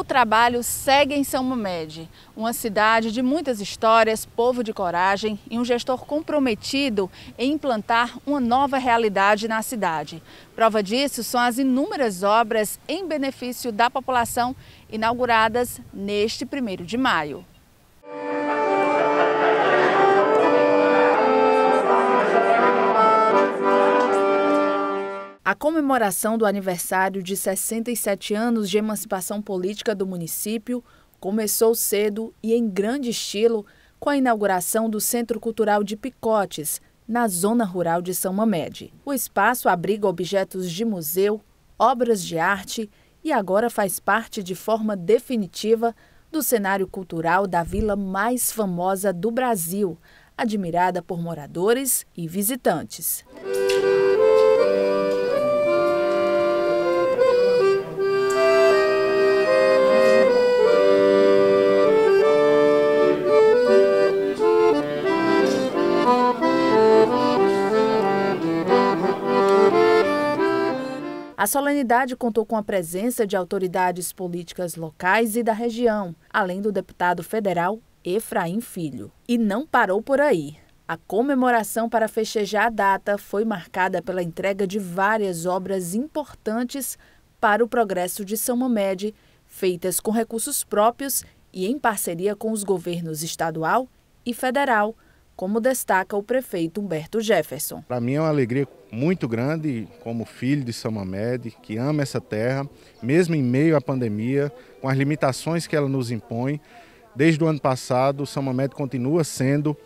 O trabalho segue em São Momed, uma cidade de muitas histórias, povo de coragem e um gestor comprometido em implantar uma nova realidade na cidade. Prova disso são as inúmeras obras em benefício da população inauguradas neste primeiro de maio. A comemoração do aniversário de 67 anos de emancipação política do município começou cedo e em grande estilo com a inauguração do Centro Cultural de Picotes, na zona rural de São Mamede. O espaço abriga objetos de museu, obras de arte e agora faz parte de forma definitiva do cenário cultural da vila mais famosa do Brasil, admirada por moradores e visitantes. A solenidade contou com a presença de autoridades políticas locais e da região, além do deputado federal Efraim Filho. E não parou por aí. A comemoração para festejar a data foi marcada pela entrega de várias obras importantes para o progresso de São Mamed, feitas com recursos próprios e em parceria com os governos estadual e federal, como destaca o prefeito Humberto Jefferson. Para mim é uma alegria muito grande como filho de Samamed, que ama essa terra, mesmo em meio à pandemia, com as limitações que ela nos impõe. Desde o ano passado, Samamed continua sendo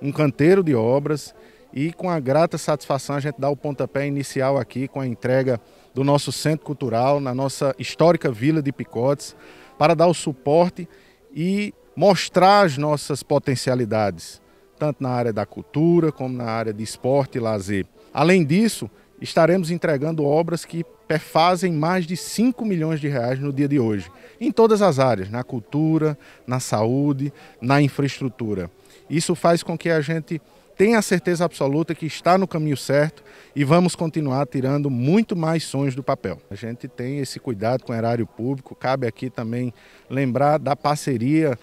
um canteiro de obras e com a grata satisfação a gente dá o pontapé inicial aqui com a entrega do nosso centro cultural na nossa histórica Vila de Picotes para dar o suporte e mostrar as nossas potencialidades, tanto na área da cultura como na área de esporte e lazer. Além disso, estaremos entregando obras que perfazem mais de 5 milhões de reais no dia de hoje, em todas as áreas, na cultura, na saúde, na infraestrutura. Isso faz com que a gente tenha a certeza absoluta que está no caminho certo e vamos continuar tirando muito mais sonhos do papel. A gente tem esse cuidado com o erário público, cabe aqui também lembrar da parceria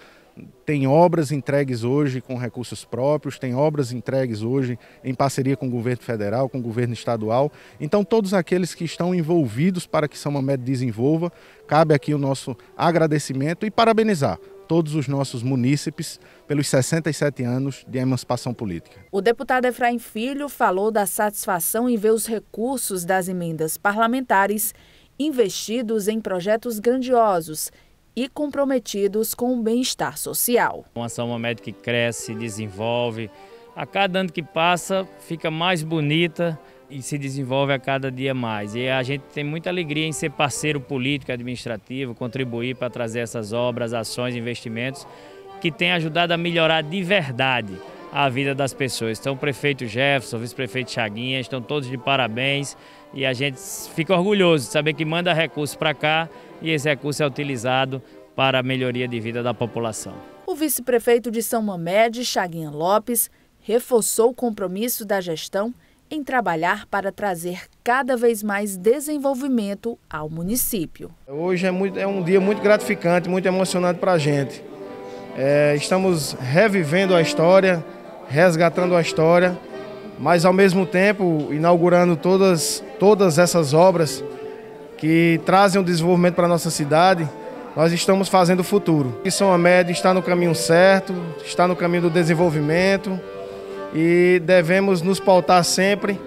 tem obras entregues hoje com recursos próprios, tem obras entregues hoje em parceria com o governo federal, com o governo estadual. Então, todos aqueles que estão envolvidos para que São Mamed desenvolva, cabe aqui o nosso agradecimento e parabenizar todos os nossos munícipes pelos 67 anos de emancipação política. O deputado Efraim Filho falou da satisfação em ver os recursos das emendas parlamentares investidos em projetos grandiosos e comprometidos com o bem-estar social. Uma ação Médica que cresce, desenvolve. A cada ano que passa, fica mais bonita e se desenvolve a cada dia mais. E a gente tem muita alegria em ser parceiro político, administrativo, contribuir para trazer essas obras, ações, investimentos que têm ajudado a melhorar de verdade a vida das pessoas. Então, o prefeito Jefferson, o vice-prefeito Chaguinha, estão todos de parabéns. E a gente fica orgulhoso de saber que manda recurso para cá e esse recurso é utilizado para a melhoria de vida da população. O vice-prefeito de São Mamed, Chaguinha Lopes, reforçou o compromisso da gestão em trabalhar para trazer cada vez mais desenvolvimento ao município. Hoje é, muito, é um dia muito gratificante, muito emocionante para a gente. É, estamos revivendo a história, resgatando a história, mas ao mesmo tempo inaugurando todas todas essas obras que trazem um desenvolvimento para a nossa cidade, nós estamos fazendo o futuro. E São Amédio está no caminho certo, está no caminho do desenvolvimento e devemos nos pautar sempre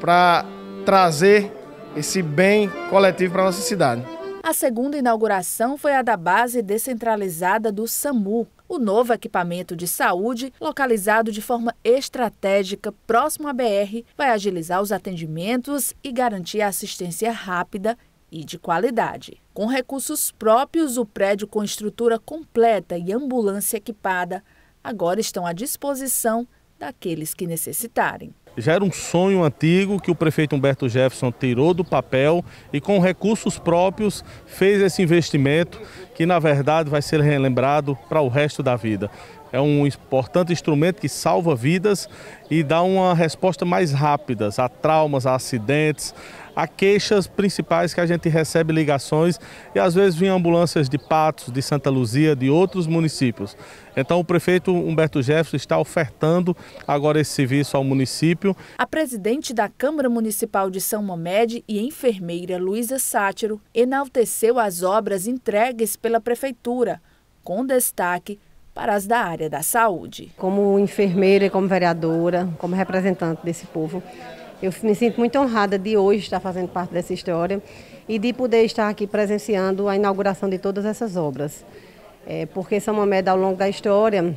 para trazer esse bem coletivo para a nossa cidade. A segunda inauguração foi a da base descentralizada do SAMU, o novo equipamento de saúde, localizado de forma estratégica próximo à BR, vai agilizar os atendimentos e garantir a assistência rápida e de qualidade. Com recursos próprios, o prédio com estrutura completa e ambulância equipada agora estão à disposição daqueles que necessitarem já era um sonho antigo que o prefeito Humberto Jefferson tirou do papel e com recursos próprios fez esse investimento que na verdade vai ser relembrado para o resto da vida. É um importante instrumento que salva vidas e dá uma resposta mais rápida a traumas, a acidentes, a queixas principais que a gente recebe ligações e às vezes vinham ambulâncias de Patos, de Santa Luzia, de outros municípios. Então o prefeito Humberto Jefferson está ofertando agora esse serviço ao município. A presidente da Câmara Municipal de São Momed e enfermeira Luísa Sátiro enalteceu as obras entregues pela prefeitura, com destaque para as da área da saúde. Como enfermeira, como vereadora, como representante desse povo, eu me sinto muito honrada de hoje estar fazendo parte dessa história e de poder estar aqui presenciando a inauguração de todas essas obras. É, porque São Mamed, ao longo da história,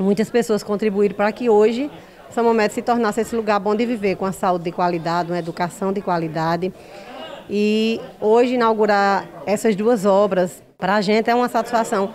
muitas pessoas contribuíram para que hoje São Mamed se tornasse esse lugar bom de viver, com a saúde de qualidade, uma educação de qualidade. E hoje inaugurar essas duas obras, para a gente é uma satisfação,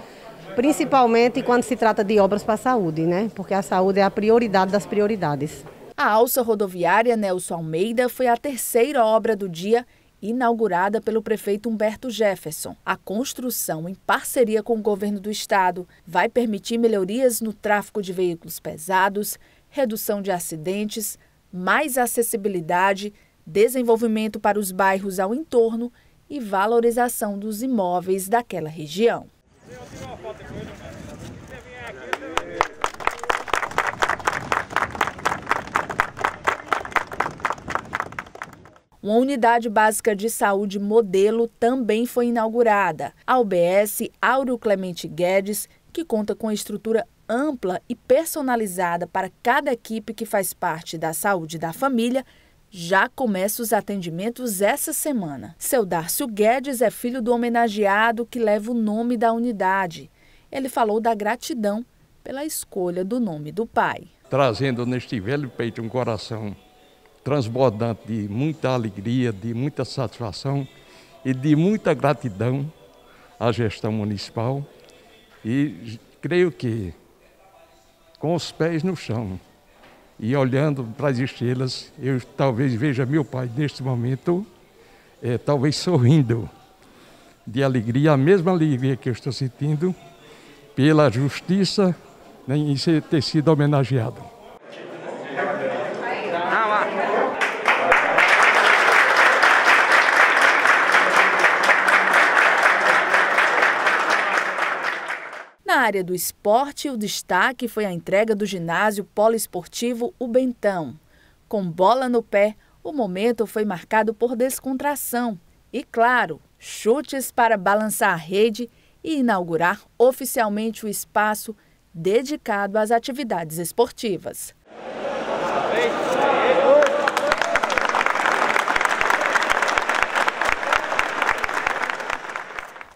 principalmente quando se trata de obras para a saúde, né? Porque a saúde é a prioridade das prioridades. A alça rodoviária Nelson Almeida foi a terceira obra do dia inaugurada pelo prefeito Humberto Jefferson. A construção, em parceria com o governo do estado, vai permitir melhorias no tráfego de veículos pesados, redução de acidentes, mais acessibilidade, desenvolvimento para os bairros ao entorno e valorização dos imóveis daquela região. Uma unidade básica de saúde modelo também foi inaugurada, a UBS Auro Clemente Guedes, que conta com estrutura ampla e personalizada para cada equipe que faz parte da saúde da família, já começa os atendimentos essa semana. Seu Darcio Guedes é filho do homenageado que leva o nome da unidade. Ele falou da gratidão pela escolha do nome do pai. Trazendo neste velho peito um coração transbordante de muita alegria, de muita satisfação e de muita gratidão à gestão municipal. E creio que, com os pés no chão e olhando para as estrelas, eu talvez veja meu pai neste momento, é, talvez sorrindo de alegria, a mesma alegria que eu estou sentindo pela justiça né, em ter sido homenageado. Na área do esporte, o destaque foi a entrega do ginásio poliesportivo O Bentão. Com bola no pé, o momento foi marcado por descontração e, claro, chutes para balançar a rede e inaugurar oficialmente o espaço dedicado às atividades esportivas.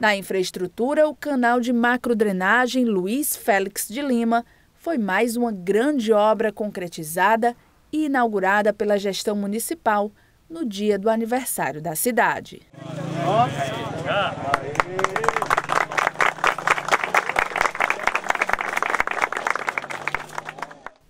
Na infraestrutura, o canal de macrodrenagem Luiz Félix de Lima foi mais uma grande obra concretizada e inaugurada pela gestão municipal no dia do aniversário da cidade.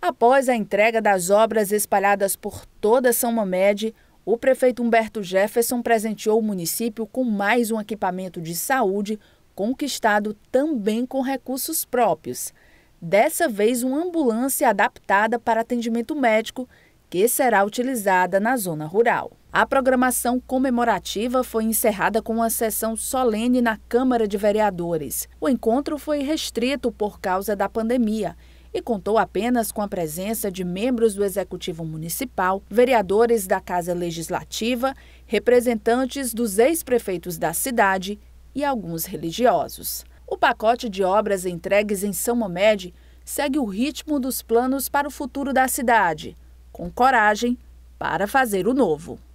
Após a entrega das obras espalhadas por toda São Mamede, o prefeito Humberto Jefferson presenteou o município com mais um equipamento de saúde conquistado também com recursos próprios. Dessa vez, uma ambulância adaptada para atendimento médico que será utilizada na zona rural. A programação comemorativa foi encerrada com uma sessão solene na Câmara de Vereadores. O encontro foi restrito por causa da pandemia e contou apenas com a presença de membros do Executivo Municipal, vereadores da Casa Legislativa, representantes dos ex-prefeitos da cidade e alguns religiosos. O pacote de obras entregues em São Momed segue o ritmo dos planos para o futuro da cidade, com coragem para fazer o novo.